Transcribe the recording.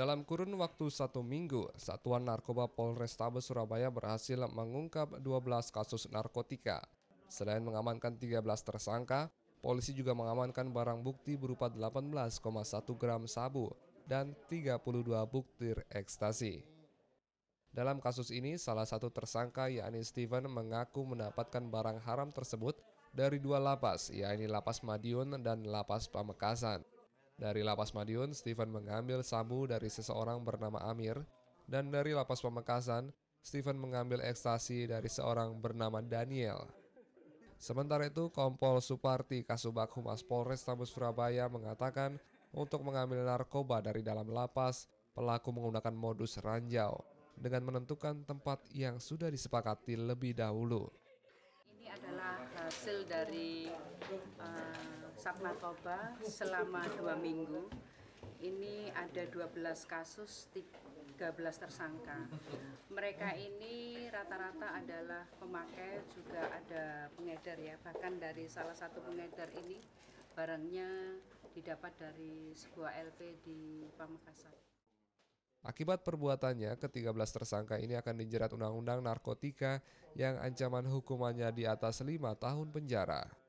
Dalam kurun waktu satu minggu, Satuan Narkoba Polrestabes Surabaya berhasil mengungkap 12 kasus narkotika. Selain mengamankan 13 tersangka, polisi juga mengamankan barang bukti berupa 18,1 gram sabu dan 32 buktir ekstasi. Dalam kasus ini, salah satu tersangka yakni Steven mengaku mendapatkan barang haram tersebut dari dua lapas, yakni Lapas Madiun dan Lapas Pamekasan. Dari lapas Madiun, Steven mengambil sabu dari seseorang bernama Amir, dan dari lapas Pamekasan, Steven mengambil ekstasi dari seorang bernama Daniel. Sementara itu, Kompol Suparti Kasubag Humas Polres Tambus Surabaya mengatakan untuk mengambil narkoba dari dalam lapas, pelaku menggunakan modus ranjau dengan menentukan tempat yang sudah disepakati lebih dahulu. Ini adalah hasil dari uh, Satmakoba selama dua minggu ini ada 12 kasus 13 tersangka mereka ini rata-rata adalah pemakai juga ada pengedar ya bahkan dari salah satu pengedar ini barangnya didapat dari sebuah LP di Pamekasan Akibat perbuatannya, ke-13 tersangka ini akan dijerat Undang-Undang Narkotika yang ancaman hukumannya di atas lima tahun penjara.